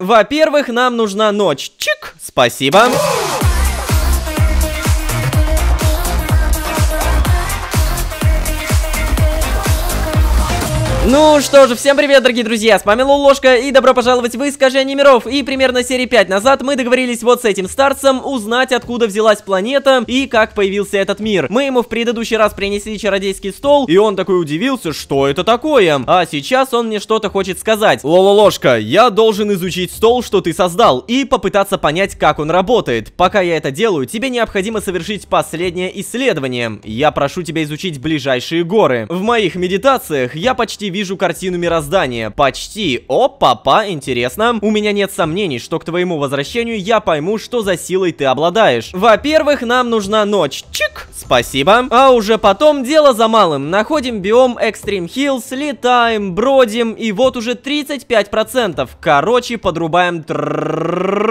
Во-первых, нам нужна ночь. Чик! Спасибо. Ну что же, всем привет, дорогие друзья, с вами Лолошка и добро пожаловать в Искажение Миров. И примерно серии 5 назад мы договорились вот с этим старцем узнать, откуда взялась планета и как появился этот мир. Мы ему в предыдущий раз принесли чародейский стол, и он такой удивился, что это такое. А сейчас он мне что-то хочет сказать. Лололошка, я должен изучить стол, что ты создал, и попытаться понять, как он работает. Пока я это делаю, тебе необходимо совершить последнее исследование. Я прошу тебя изучить ближайшие горы. В моих медитациях я почти вижу вижу картину мироздания. Почти. О, папа, интересно. У меня нет сомнений, что к твоему возвращению я пойму, что за силой ты обладаешь. Во-первых, нам нужна ночь. Чик! Спасибо. А уже потом дело за малым. Находим биом Extreme Hills, летаем, бродим, и вот уже 35%. Короче, подрубаем...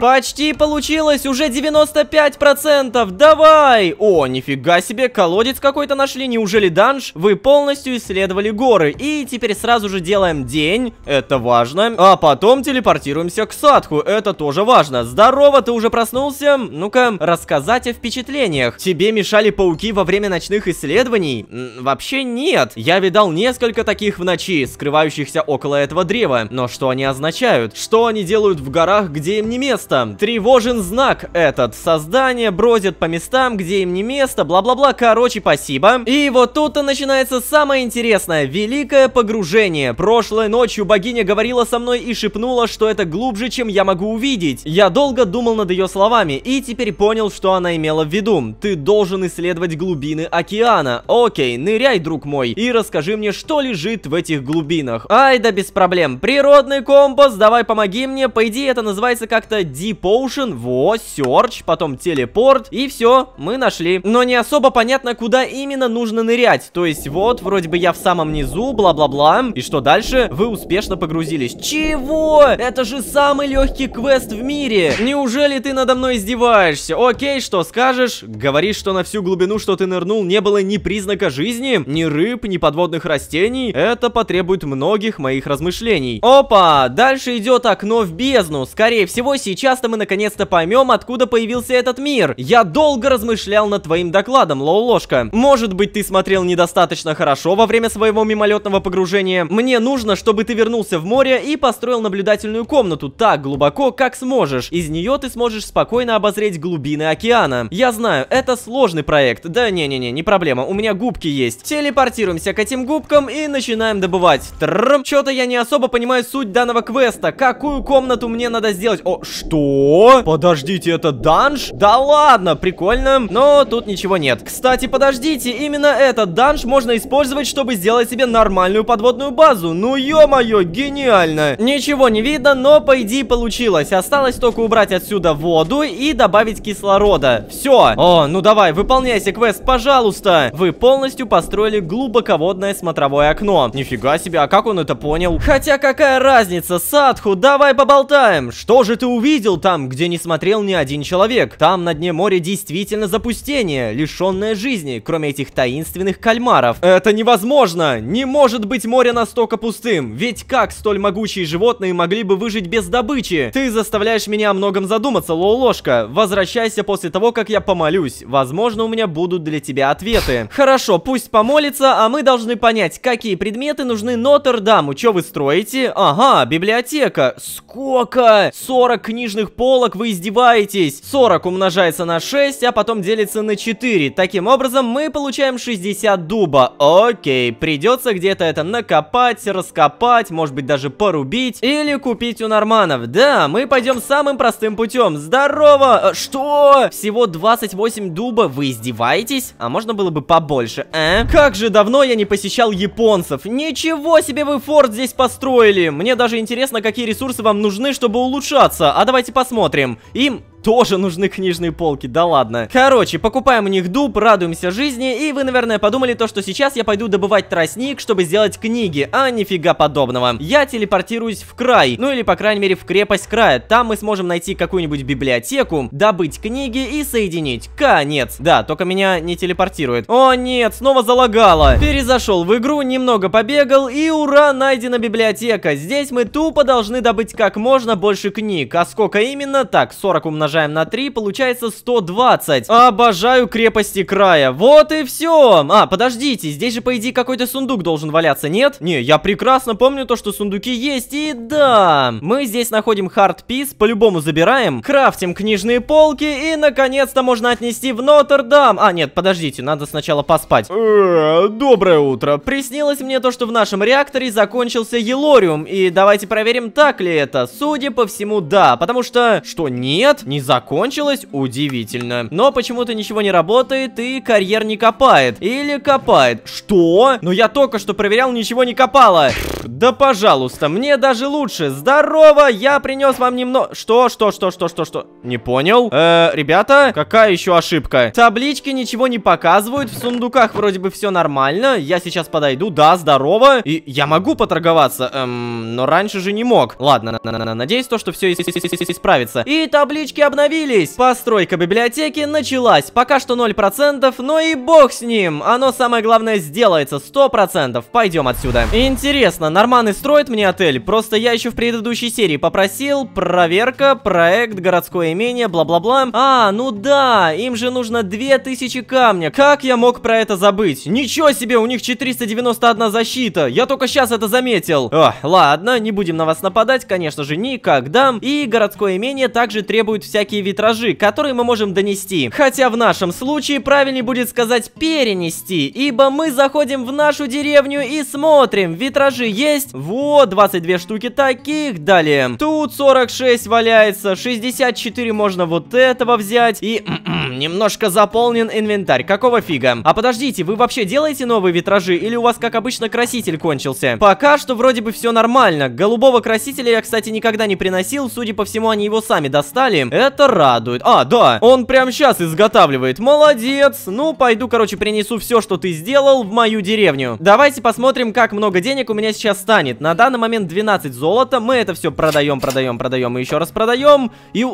Почти получилось, уже 95%. Давай! О, нифига себе, колодец какой-то нашли. Неужели данж? Вы полностью исследовали горы, и теперь сразу же делаем день, это важно. А потом телепортируемся к Садху, это тоже важно. Здорово, ты уже проснулся? Ну-ка, рассказать о впечатлениях. Тебе мешали пауки во время ночных исследований? Вообще нет. Я видал несколько таких в ночи, скрывающихся около этого древа. Но что они означают? Что они делают в горах, где им не место? Тревожен знак этот. Создание бродит по местам, где им не место, бла-бла-бла, короче, спасибо. И вот тут-то начинается самое интересное, великое погружение окружение. Прошлой ночью богиня говорила со мной и шепнула, что это глубже, чем я могу увидеть. Я долго думал над ее словами и теперь понял, что она имела в виду. Ты должен исследовать глубины океана. Окей, ныряй, друг мой, и расскажи мне, что лежит в этих глубинах. Ай, да без проблем. Природный компас, давай помоги мне. По идее, это называется как-то Deep Ocean. Во, Search, потом телепорт. И все, мы нашли. Но не особо понятно, куда именно нужно нырять. То есть вот, вроде бы я в самом низу, бла-бла-бла пополам. И что дальше? Вы успешно погрузились. Чего? Это же самый легкий квест в мире. Неужели ты надо мной издеваешься? Окей, что скажешь? Говоришь, что на всю глубину, что ты нырнул, не было ни признака жизни, ни рыб, ни подводных растений. Это потребует многих моих размышлений. Опа! Дальше идет окно в бездну. Скорее всего, сейчас-то мы наконец-то поймем, откуда появился этот мир. Я долго размышлял над твоим докладом, Лоуложка. Может быть, ты смотрел недостаточно хорошо во время своего мимолетного погружения, предложение. Мне нужно, чтобы ты вернулся в море и построил наблюдательную комнату так глубоко, как сможешь. Из нее ты сможешь спокойно обозреть глубины океана. Я знаю, это сложный проект. Да не-не-не, не проблема, у меня губки есть. Телепортируемся к этим губкам и начинаем добывать. Трррм. Что-то я не особо понимаю суть данного квеста. Какую комнату мне надо сделать? О, что? Подождите, это данж? Да ладно, прикольно. Но тут ничего нет. Кстати, подождите, именно этот данж можно использовать, чтобы сделать себе нормальную подводную подводную базу. Ну ё-моё, гениально. Ничего не видно, но по идее получилось. Осталось только убрать отсюда воду и добавить кислорода. Все. О, ну давай, выполняйся квест, пожалуйста. Вы полностью построили глубоководное смотровое окно. Нифига себе, а как он это понял? Хотя какая разница, Садху, давай поболтаем. Что же ты увидел там, где не смотрел ни один человек? Там на дне моря действительно запустение, лишенное жизни, кроме этих таинственных кальмаров. Это невозможно! Не может быть море море настолько пустым? Ведь как столь могучие животные могли бы выжить без добычи? Ты заставляешь меня о многом задуматься, Лолошка. Возвращайся после того, как я помолюсь. Возможно, у меня будут для тебя ответы. Хорошо, пусть помолится, а мы должны понять, какие предметы нужны Нотр-Даму. Чё вы строите? Ага, библиотека. Сколько? 40 книжных полок, вы издеваетесь. 40 умножается на 6, а потом делится на 4. Таким образом, мы получаем 60 дуба. Окей, придется где-то это на откопать, раскопать, может быть даже порубить или купить у норманов. Да, мы пойдем самым простым путем. Здорово! Э, что? Всего 28 дуба? Вы издеваетесь? А можно было бы побольше, э? Как же давно я не посещал японцев. Ничего себе вы форт здесь построили. Мне даже интересно, какие ресурсы вам нужны, чтобы улучшаться. А давайте посмотрим. Им тоже нужны книжные полки, да ладно. Короче, покупаем у них дуб, радуемся жизни, и вы, наверное, подумали то, что сейчас я пойду добывать тростник, чтобы сделать книги, а нифига подобного. Я телепортируюсь в край, ну или, по крайней мере, в крепость края. Там мы сможем найти какую-нибудь библиотеку, добыть книги и соединить. Конец. Да, только меня не телепортирует. О, нет, снова залагало. Перезашел в игру, немного побегал, и ура, найдена библиотека. Здесь мы тупо должны добыть как можно больше книг. А сколько именно? Так, 40 умножить умножаем на 3, получается 120. Обожаю крепости края. Вот и все. А, подождите, здесь же, по идее, какой-то сундук должен валяться, нет? Не, я прекрасно помню то, что сундуки есть, и да. Мы здесь находим хардпис, по-любому забираем, крафтим книжные полки, и, наконец-то, можно отнести в Нотр-Дам. А, нет, подождите, надо сначала поспать. Э, доброе утро. Приснилось мне то, что в нашем реакторе закончился Елориум, и давайте проверим, так ли это. Судя по всему, да, потому что... Что, нет? Не не закончилось, удивительно. Но почему-то ничего не работает и карьер не копает. Или копает. Что? Но я только что проверял, ничего не копало. Да пожалуйста, мне даже лучше. Здорово, я принес вам немного... Что, что, что, что, что, что? Не понял. Э, ребята, какая еще ошибка? Таблички ничего не показывают, в сундуках вроде бы все нормально. Я сейчас подойду, да, здорово. И я могу поторговаться, эм, но раньше же не мог. Ладно, надеюсь, то, что все исправится. И таблички обновились. Постройка библиотеки началась. Пока что 0%, но и бог с ним. Оно самое главное сделается 100%. Пойдем отсюда. Интересно, норманы строят мне отель? Просто я еще в предыдущей серии попросил. Проверка, проект, городское имение, бла-бла-бла. А, ну да, им же нужно 2000 камня. Как я мог про это забыть? Ничего себе, у них 491 защита. Я только сейчас это заметил. О, ладно, не будем на вас нападать, конечно же, никогда. И городское имение также требует вся всякие витражи, которые мы можем донести. Хотя в нашем случае правильнее будет сказать перенести, ибо мы заходим в нашу деревню и смотрим, витражи есть. Вот, 22 штуки таких, далее. Тут 46 валяется, 64 можно вот этого взять и... Немножко заполнен инвентарь, какого фига? А подождите, вы вообще делаете новые витражи или у вас, как обычно, краситель кончился? Пока что вроде бы все нормально. Голубого красителя я, кстати, никогда не приносил, судя по всему, они его сами достали. Это радует. А, да, он прямо сейчас изготавливает. Молодец. Ну, пойду, короче, принесу все, что ты сделал в мою деревню. Давайте посмотрим, как много денег у меня сейчас станет. На данный момент 12 золота. Мы это все продаем, продаем, продаем и еще раз продаем. И...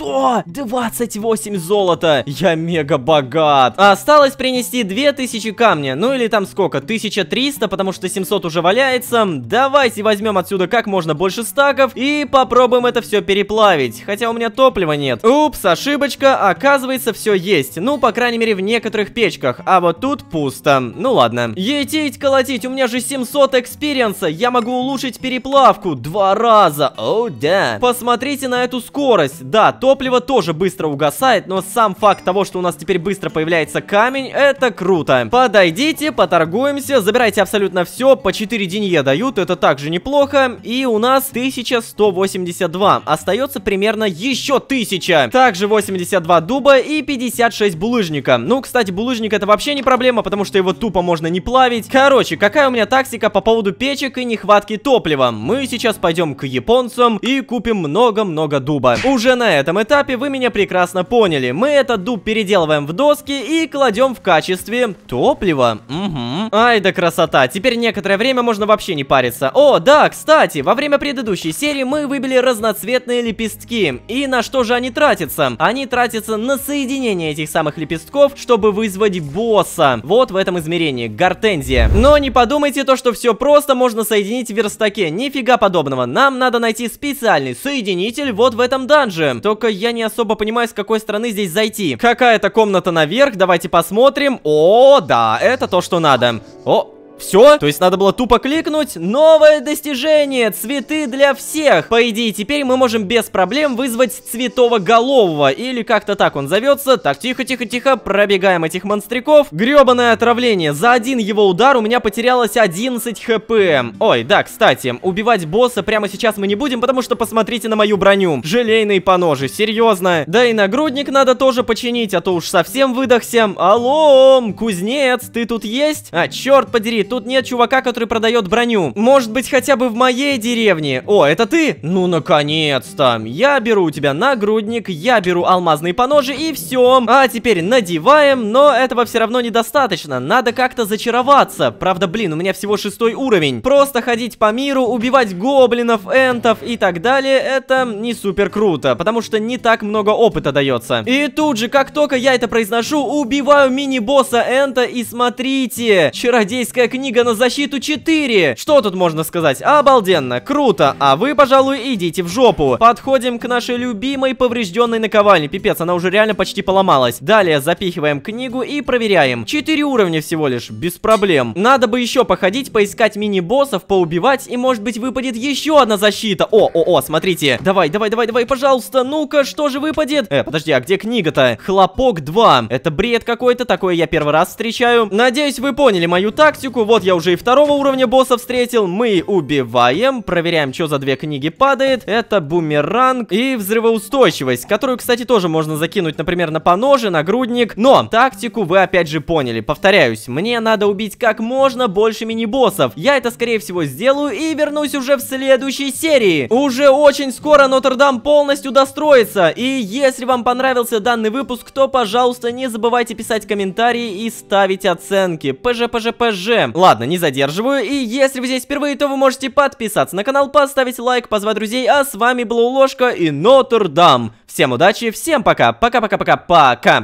Что? 28 золота! Я мега богат! Осталось принести 2000 камня, ну или там сколько, 1300, потому что 700 уже валяется. Давайте возьмем отсюда как можно больше стаков и попробуем это все переплавить. Хотя у меня топлива нет. Упс, ошибочка, оказывается все есть. Ну, по крайней мере в некоторых печках, а вот тут пусто. Ну ладно. Етить, колотить, у меня же 700 экспириенса, я могу улучшить переплавку два раза. О, oh, да. Посмотрите на эту скорость. Да, то топливо тоже быстро угасает, но сам факт того, что у нас теперь быстро появляется камень, это круто. Подойдите, поторгуемся, забирайте абсолютно все, по 4 денье дают, это также неплохо. И у нас 1182, остается примерно еще 1000. Также 82 дуба и 56 булыжника. Ну, кстати, булыжник это вообще не проблема, потому что его тупо можно не плавить. Короче, какая у меня тактика по поводу печек и нехватки топлива? Мы сейчас пойдем к японцам и купим много-много дуба. Уже на этом этапе вы меня прекрасно поняли. Мы этот дуб переделываем в доски и кладем в качестве топлива. Угу. Ай да красота. Теперь некоторое время можно вообще не париться. О, да, кстати, во время предыдущей серии мы выбили разноцветные лепестки. И на что же они тратятся? Они тратятся на соединение этих самых лепестков, чтобы вызвать босса. Вот в этом измерении. Гортензия. Но не подумайте то, что все просто можно соединить в верстаке. Нифига подобного. Нам надо найти специальный соединитель вот в этом данже. Только я не особо понимаю, с какой стороны здесь зайти. Какая-то комната наверх, давайте посмотрим. О, да, это то, что надо. О, все? То есть надо было тупо кликнуть? Новое достижение! Цветы для всех! По идее, теперь мы можем без проблем вызвать цветового цветовоголового. Или как-то так он зовется. Так, тихо-тихо-тихо, пробегаем этих монстриков. Гребаное отравление. За один его удар у меня потерялось 11 хп. Ой, да, кстати, убивать босса прямо сейчас мы не будем, потому что посмотрите на мою броню. Желейные поножи, серьезно. Да и нагрудник надо тоже починить, а то уж совсем выдохся. Алло, кузнец, ты тут есть? А, черт подери, тут нет чувака, который продает броню. Может быть, хотя бы в моей деревне. О, это ты? Ну, наконец-то. Я беру у тебя нагрудник, я беру алмазные поножи и все. А теперь надеваем, но этого все равно недостаточно. Надо как-то зачароваться. Правда, блин, у меня всего шестой уровень. Просто ходить по миру, убивать гоблинов, энтов и так далее, это не супер круто, потому что не так много опыта дается. И тут же, как только я это произношу, убиваю мини-босса энта и смотрите, чародейская книга книга на защиту 4. Что тут можно сказать? Обалденно, круто. А вы, пожалуй, идите в жопу. Подходим к нашей любимой поврежденной наковальне. Пипец, она уже реально почти поломалась. Далее запихиваем книгу и проверяем. 4 уровня всего лишь, без проблем. Надо бы еще походить, поискать мини-боссов, поубивать, и может быть выпадет еще одна защита. О, о, о, смотрите. Давай, давай, давай, давай, пожалуйста. Ну-ка, что же выпадет? Э, подожди, а где книга-то? Хлопок 2. Это бред какой-то, такое я первый раз встречаю. Надеюсь, вы поняли мою тактику вот я уже и второго уровня босса встретил. Мы убиваем, проверяем, что за две книги падает. Это бумеранг и взрывоустойчивость, которую, кстати, тоже можно закинуть, например, на поножи, на грудник. Но тактику вы опять же поняли. Повторяюсь, мне надо убить как можно больше мини-боссов. Я это, скорее всего, сделаю и вернусь уже в следующей серии. Уже очень скоро Нотр-Дам полностью достроится. И если вам понравился данный выпуск, то, пожалуйста, не забывайте писать комментарии и ставить оценки. ПЖ, ПЖ, ПЖ. Ладно, не задерживаю, и если вы здесь впервые, то вы можете подписаться на канал, поставить лайк, позвать друзей, а с вами была Уложка и Нотр-Дам. Всем удачи, всем пока, пока-пока-пока-пока.